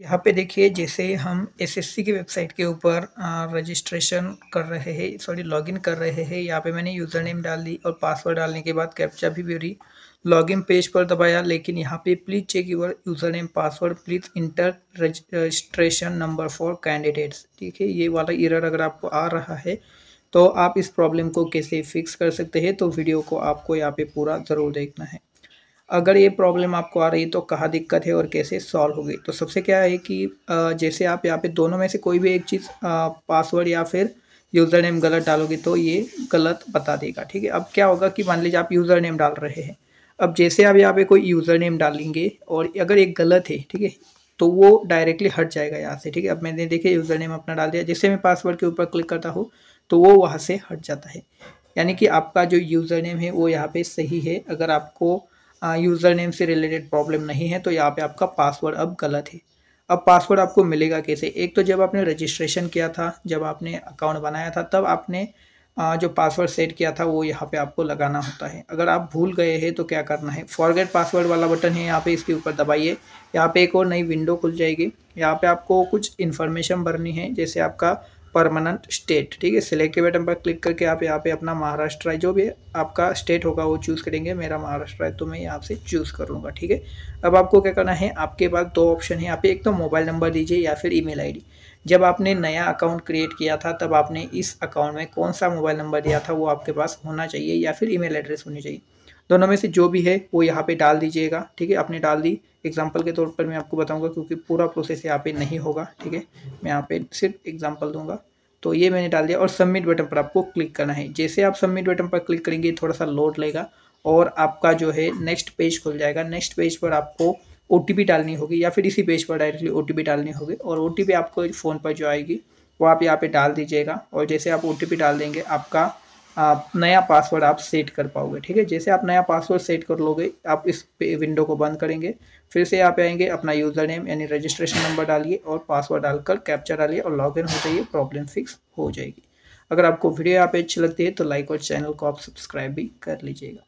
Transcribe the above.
यहाँ पे देखिए जैसे हम एसएससी की वेबसाइट के ऊपर रजिस्ट्रेशन कर रहे हैं सॉरी लॉगिन कर रहे हैं यहाँ पे मैंने यूज़र नेम डाल दी और पासवर्ड डालने के बाद कैप्चा भी मेरी लॉगिन पेज पर दबाया लेकिन यहाँ पे please check your user name password please enter registration number for candidates ठीक है ये वाला इरर अगर आपको आ रहा है तो आप इस प्रॉब्लम को कैसे फिक्स कर सकते हैं तो वीडियो को आपको यहाँ पर पूरा ज़रूर देखना है अगर ये प्रॉब्लम आपको आ रही है तो कहाँ दिक्कत है और कैसे सॉल्व होगी तो सबसे क्या है कि जैसे आप यहाँ पे दोनों में से कोई भी एक चीज़ पासवर्ड या फिर यूज़र नेम गलत डालोगे तो ये गलत बता देगा ठीक है अब क्या होगा कि मान लीजिए आप यूज़र नेम डाल रहे हैं अब जैसे आप यहाँ पे कोई यूज़र नेम डालेंगे और अगर एक गलत है ठीक है तो वो डायरेक्टली हट जाएगा यहाँ से ठीक है अब मैंने देखिए यूज़र नेम अपना डाल दिया जैसे मैं पासवर्ड के ऊपर क्लिक करता हूँ तो वो वहाँ से हट जाता है यानी कि आपका जो यूज़र नेम है वो यहाँ पर सही है अगर आपको यूज़र नेम से रिलेटेड प्रॉब्लम नहीं है तो यहाँ पे आपका पासवर्ड अब गलत है अब पासवर्ड आपको मिलेगा कैसे एक तो जब आपने रजिस्ट्रेशन किया था जब आपने अकाउंट बनाया था तब आपने जो पासवर्ड सेट किया था वो यहाँ पे आपको लगाना होता है अगर आप भूल गए हैं तो क्या करना है फॉरगेट पासवर्ड वाला बटन है यहाँ पे इसके ऊपर दबाइए यहाँ पे एक और नई विंडो खुल जाएगी यहाँ पे आपको कुछ इन्फॉर्मेशन भरनी है जैसे आपका परमानेंट स्टेट ठीक है सिलेक्ट के बटन पर क्लिक करके आप यहाँ पे अपना महाराष्ट्र है जो भी आपका स्टेट होगा वो चूज़ करेंगे मेरा महाराष्ट्र है तो मैं यहाँ से चूज़ कर लूँगा ठीक है अब आपको क्या करना है आपके पास दो ऑप्शन है यहाँ पे एक तो मोबाइल नंबर दीजिए या फिर ईमेल आईडी जब आपने नया अकाउंट क्रिएट किया था तब आपने इस अकाउंट में कौन सा मोबाइल नंबर दिया था वो आपके पास होना चाहिए या फिर ई एड्रेस होनी चाहिए दोनों तो में से जो भी है वो यहाँ पे डाल दीजिएगा ठीक है आपने डाल दी एग्जाम्पल के तौर पर मैं आपको बताऊँगा क्योंकि पूरा प्रोसेस यहाँ पे नहीं होगा ठीक है मैं यहाँ पे सिर्फ एग्जाम्पल दूंगा तो ये मैंने डाल दिया और सबमिट बटन पर आपको क्लिक करना है जैसे आप सबमिट बटन पर क्लिक करेंगे थोड़ा सा लोड लेगा और आपका जो है नेक्स्ट पेज खुल जाएगा नेक्स्ट पेज पर आपको ओ डालनी होगी या फिर इसी पेज पर डायरेक्टली ओ डालनी होगी और ओ आपको फ़ोन पर जो आएगी वो आप यहाँ पर डाल दीजिएगा और जैसे आप ओ डाल देंगे आपका आप नया पासवर्ड आप सेट कर पाओगे ठीक है जैसे आप नया पासवर्ड सेट कर लोगे आप इस विंडो को बंद करेंगे फिर से आप आएंगे अपना यूज़र नेम यानी रजिस्ट्रेशन नंबर डालिए और पासवर्ड डालकर कैप्चर डालिए और लॉगिन हो जाइए प्रॉब्लम फिक्स हो जाएगी अगर आपको वीडियो यहाँ अच्छी लगती है तो लाइक और चैनल को आप सब्सक्राइब भी कर लीजिएगा